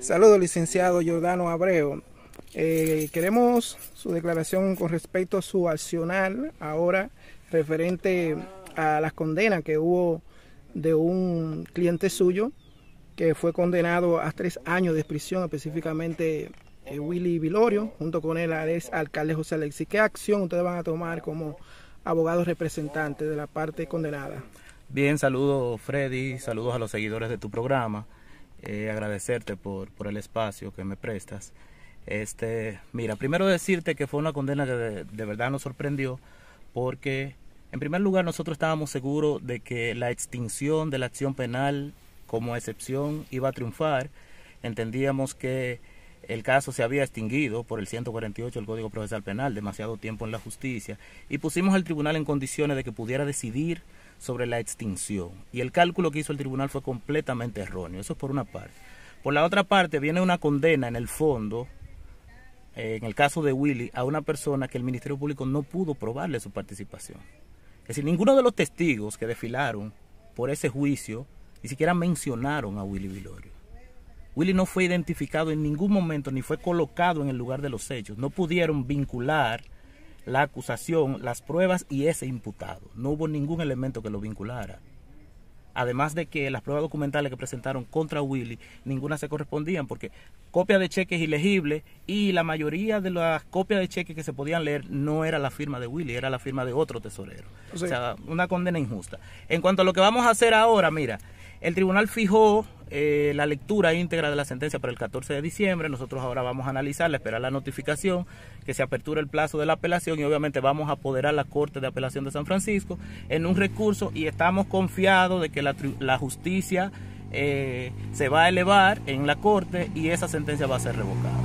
Saludos, licenciado Giordano Abreu. Eh, queremos su declaración con respecto a su accional ahora referente a las condenas que hubo de un cliente suyo que fue condenado a tres años de prisión, específicamente eh, Willy Vilorio, junto con él al alcalde José Alexis. ¿Qué acción ustedes van a tomar como abogados representantes de la parte condenada? Bien, saludos Freddy, saludos a los seguidores de tu programa eh, agradecerte por, por, el espacio que me prestas. Este, mira, primero decirte que fue una condena que de, de verdad nos sorprendió porque, en primer lugar, nosotros estábamos seguros de que la extinción de la acción penal como excepción iba a triunfar. Entendíamos que el caso se había extinguido por el 148 del Código Procesal Penal, demasiado tiempo en la justicia, y pusimos al tribunal en condiciones de que pudiera decidir sobre la extinción. Y el cálculo que hizo el tribunal fue completamente erróneo. Eso es por una parte. Por la otra parte, viene una condena en el fondo, eh, en el caso de Willy, a una persona que el Ministerio Público no pudo probarle su participación. Es decir, ninguno de los testigos que desfilaron por ese juicio ni siquiera mencionaron a Willy Vilorio. Willy no fue identificado en ningún momento ni fue colocado en el lugar de los hechos. No pudieron vincular la acusación, las pruebas y ese imputado. No hubo ningún elemento que lo vinculara. Además de que las pruebas documentales que presentaron contra Willy, ninguna se correspondían porque copia de cheques ilegible y la mayoría de las copias de cheques que se podían leer no era la firma de Willy, era la firma de otro tesorero. O sea, una condena injusta. En cuanto a lo que vamos a hacer ahora, mira, el tribunal fijó eh, la lectura íntegra de la sentencia para el 14 de diciembre. Nosotros ahora vamos a analizarla, esperar la notificación, que se apertura el plazo de la apelación y obviamente vamos a apoderar la Corte de Apelación de San Francisco en un recurso y estamos confiados de que la, justicia eh, se va a elevar en la Corte y esa sentencia va a ser revocada.